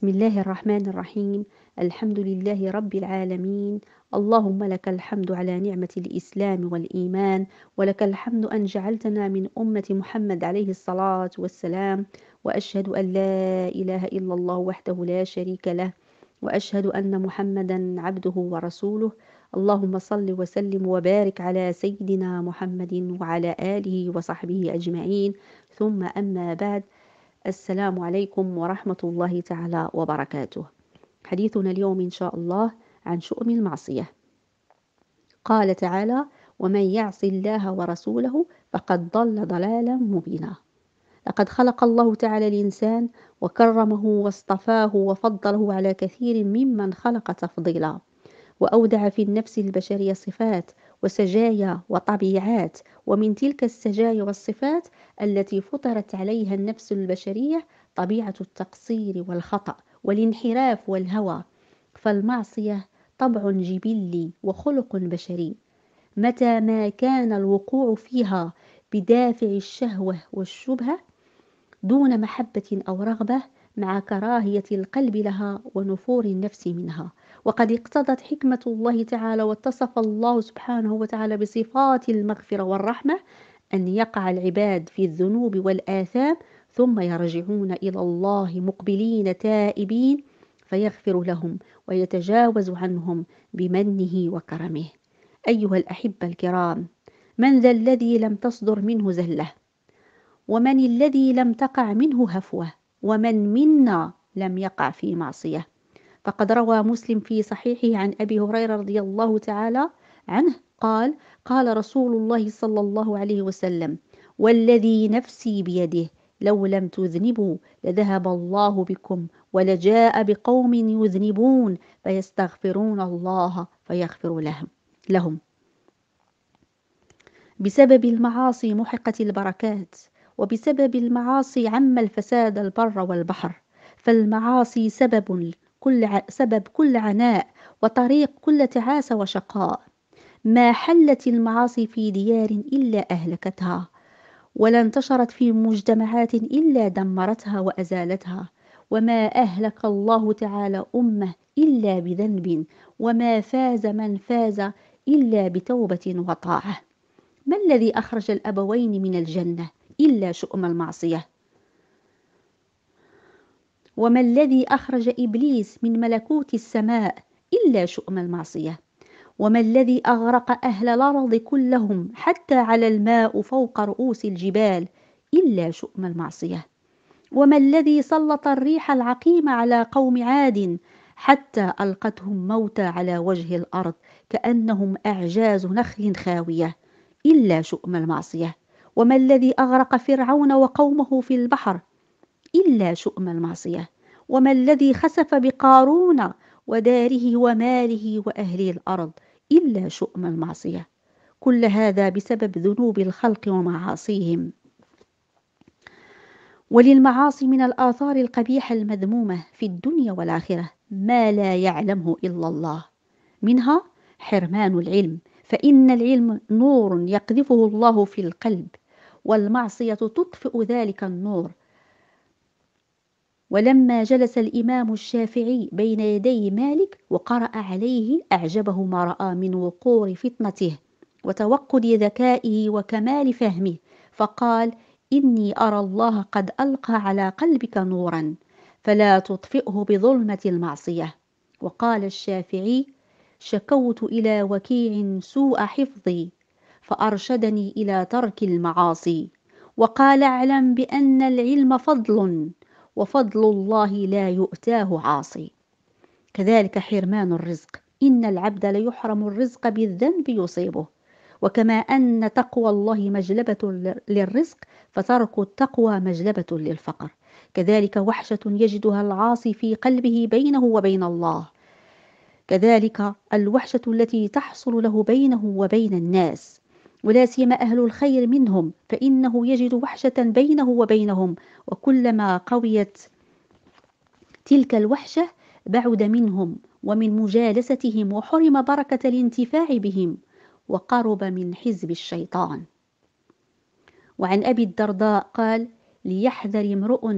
بسم الله الرحمن الرحيم الحمد لله رب العالمين اللهم لك الحمد على نعمة الإسلام والإيمان ولك الحمد أن جعلتنا من أمة محمد عليه الصلاة والسلام وأشهد أن لا إله إلا الله وحده لا شريك له وأشهد أن محمدا عبده ورسوله اللهم صل وسلم وبارك على سيدنا محمد وعلى آله وصحبه أجمعين ثم أما بعد السلام عليكم ورحمة الله تعالى وبركاته. حديثنا اليوم إن شاء الله عن شؤم المعصية. قال تعالى: ومن يعص الله ورسوله فقد ضل ضلالا مبينا. لقد خلق الله تعالى الإنسان وكرمه واصطفاه وفضله على كثير ممن خلق تفضيلا. وأودع في النفس البشرية صفات وسجايا وطبيعات ومن تلك السجايا والصفات التي فطرت عليها النفس البشريه طبيعه التقصير والخطا والانحراف والهوى فالمعصيه طبع جبلي وخلق بشري متى ما كان الوقوع فيها بدافع الشهوه والشبهه دون محبه او رغبه مع كراهية القلب لها ونفور النفس منها وقد اقتضت حكمة الله تعالى واتصف الله سبحانه وتعالى بصفات المغفرة والرحمة أن يقع العباد في الذنوب والآثام ثم يرجعون إلى الله مقبلين تائبين فيغفر لهم ويتجاوز عنهم بمنه وكرمه أيها الأحبة الكرام من ذا الذي لم تصدر منه زلة ومن الذي لم تقع منه هفوه ومن منا لم يقع في معصية فقد روى مسلم في صحيحه عن أبي هريرة رضي الله تعالى عنه قال قال رسول الله صلى الله عليه وسلم والذي نفسي بيده لو لم تذنبوا لذهب الله بكم ولجاء بقوم يذنبون فيستغفرون الله فيغفر لهم لهم بسبب المعاصي محقت البركات وبسبب المعاصي عم الفساد البر والبحر فالمعاصي سبب كل ع... سبب كل عناء وطريق كل تعاسة وشقاء ما حلت المعاصي في ديار إلا أهلكتها ولا انتشرت في مجتمعات إلا دمرتها وأزالتها وما أهلك الله تعالى أمه إلا بذنب وما فاز من فاز إلا بتوبة وطاعة ما الذي أخرج الأبوين من الجنة إلا شؤم المعصية وما الذي أخرج إبليس من ملكوت السماء إلا شؤم المعصية وما الذي أغرق أهل الأرض كلهم حتى على الماء فوق رؤوس الجبال إلا شؤم المعصية وما الذي سلط الريح العقيم على قوم عاد حتى ألقتهم موتى على وجه الأرض كأنهم أعجاز نخل خاوية إلا شؤم المعصية وما الذي أغرق فرعون وقومه في البحر إلا شؤم المعصية وما الذي خسف بقارون وداره وماله وأهل الأرض إلا شؤم المعصية كل هذا بسبب ذنوب الخلق ومعاصيهم وللمعاصي من الآثار القبيحة المذمومة في الدنيا والآخرة ما لا يعلمه إلا الله منها حرمان العلم فإن العلم نور يقذفه الله في القلب والمعصية تطفئ ذلك النور ولما جلس الإمام الشافعي بين يدي مالك وقرأ عليه أعجبه ما رأى من وقور فطنته وتوقد ذكائه وكمال فهمه فقال إني أرى الله قد ألقى على قلبك نورا فلا تطفئه بظلمة المعصية وقال الشافعي شكوت إلى وكيع سوء حفظي فارشدني الى ترك المعاصي وقال اعلم بان العلم فضل وفضل الله لا يؤتاه عاصي كذلك حرمان الرزق ان العبد ليحرم الرزق بالذنب يصيبه وكما ان تقوى الله مجلبه للرزق فترك التقوى مجلبه للفقر كذلك وحشه يجدها العاصي في قلبه بينه وبين الله كذلك الوحشه التي تحصل له بينه وبين الناس ولا سيما أهل الخير منهم فإنه يجد وحشة بينه وبينهم وكلما قويت تلك الوحشة بعد منهم ومن مجالستهم وحرم بركة الانتفاع بهم وقرب من حزب الشيطان وعن أبي الدرداء قال ليحذر امرؤ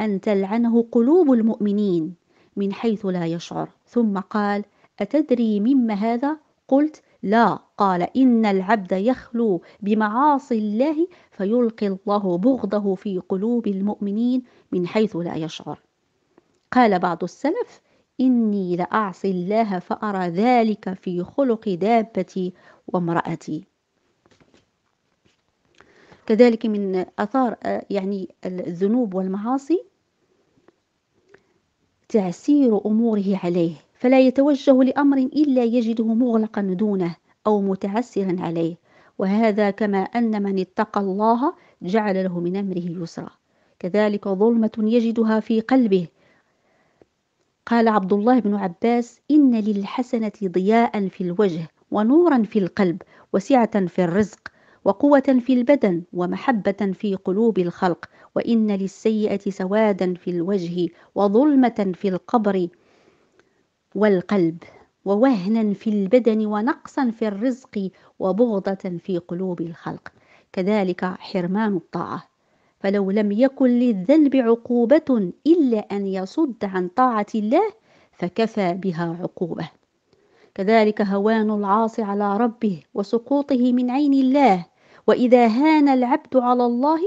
أن تلعنه قلوب المؤمنين من حيث لا يشعر ثم قال أتدري مما هذا؟ قلت لا قال إن العبد يخلو بمعاصي الله فيلقي الله بغضه في قلوب المؤمنين من حيث لا يشعر قال بعض السلف إني لأعصي الله فأرى ذلك في خلق دابتي وامرأتي كذلك من أثار آه، يعني الذنوب والمعاصي تعسير أموره عليه فلا يتوجه لأمر إلا يجده مغلقا دونه أو متعسرا عليه وهذا كما أن من اتقى الله جعل له من أمره يسرا كذلك ظلمة يجدها في قلبه قال عبد الله بن عباس إن للحسنة ضياء في الوجه ونورا في القلب وسعة في الرزق وقوة في البدن ومحبة في قلوب الخلق وإن للسيئة سوادا في الوجه وظلمة في القبر والقلب ووهنا في البدن ونقصا في الرزق وبغضة في قلوب الخلق كذلك حرمان الطاعة فلو لم يكن للذنب عقوبة إلا أن يصد عن طاعة الله فكفى بها عقوبة كذلك هوان العاصي على ربه وسقوطه من عين الله وإذا هان العبد على الله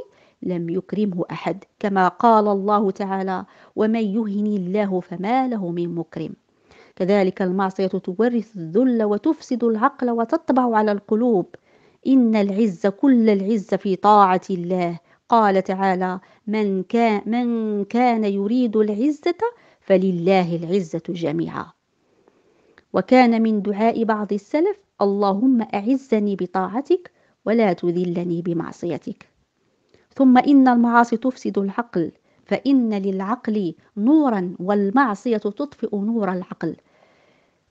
لم يكرمه أحد كما قال الله تعالى ومن يهن الله فما له من مكرم كذلك المعصية تورث الذل وتفسد العقل وتطبع على القلوب إن العز كل العز في طاعة الله قال تعالى من كان, من كان يريد العزة فلله العزة جميعا وكان من دعاء بعض السلف اللهم أعزني بطاعتك ولا تذلني بمعصيتك ثم إن المعاصي تفسد العقل فإن للعقل نورا والمعصية تطفئ نور العقل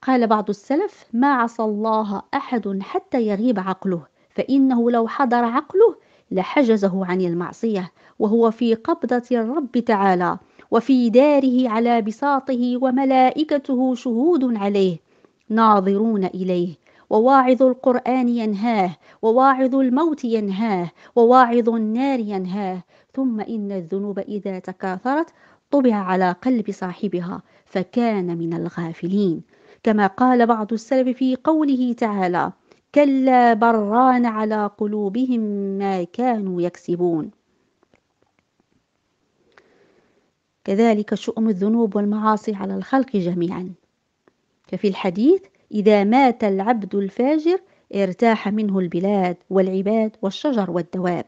قال بعض السلف ما عصى الله أحد حتى يغيب عقله فإنه لو حضر عقله لحجزه عن المعصية وهو في قبضة الرب تعالى وفي داره على بساطه وملائكته شهود عليه ناظرون إليه وواعظ القرآن ينهاه وواعظ الموت ينهاه وواعظ النار ينهاه ثم إن الذنوب إذا تكاثرت طبع على قلب صاحبها فكان من الغافلين كما قال بعض السلف في قوله تعالى كلا بران على قلوبهم ما كانوا يكسبون كذلك شؤم الذنوب والمعاصي على الخلق جميعا ففي الحديث إذا مات العبد الفاجر ارتاح منه البلاد والعباد والشجر والدواب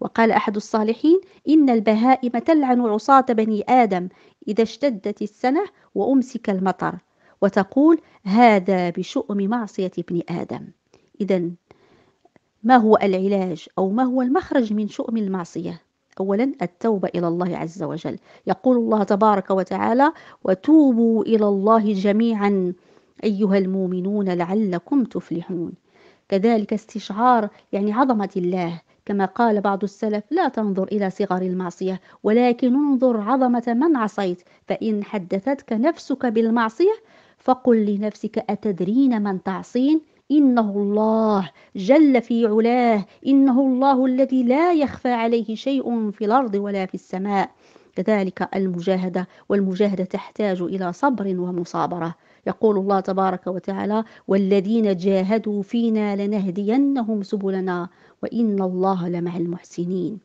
وقال أحد الصالحين إن البهائم تلعن عصاة بني آدم إذا اشتدت السنة وأمسك المطر وتقول هذا بشؤم معصية ابن آدم إذا ما هو العلاج أو ما هو المخرج من شؤم المعصية أولا التوبة إلى الله عز وجل يقول الله تبارك وتعالى وتوبوا إلى الله جميعا أيها المؤمنون لعلكم تفلحون كذلك استشعار يعني عظمة الله كما قال بعض السلف لا تنظر إلى صغر المعصية ولكن انظر عظمة من عصيت فإن حدثتك نفسك بالمعصية فقل لنفسك أتدرين من تعصين إنه الله جل في علاه إنه الله الذي لا يخفى عليه شيء في الأرض ولا في السماء كذلك المجاهدة والمجاهدة تحتاج إلى صبر ومصابرة يقول الله تبارك وتعالى والذين جاهدوا فينا لنهدينهم سبلنا وإن الله لمع المحسنين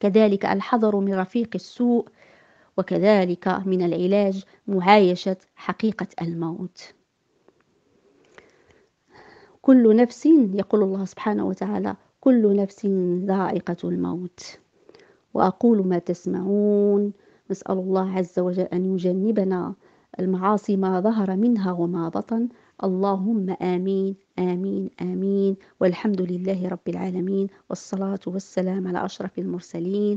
كذلك الحذر من رفيق السوء وكذلك من العلاج معايشة حقيقة الموت كل نفس يقول الله سبحانه وتعالى كل نفس ذائقة الموت وأقول ما تسمعون نسأل الله عز وجل أن يجنبنا المعاصي ما ظهر منها وما بطن اللهم آمين آمين آمين والحمد لله رب العالمين والصلاة والسلام على أشرف المرسلين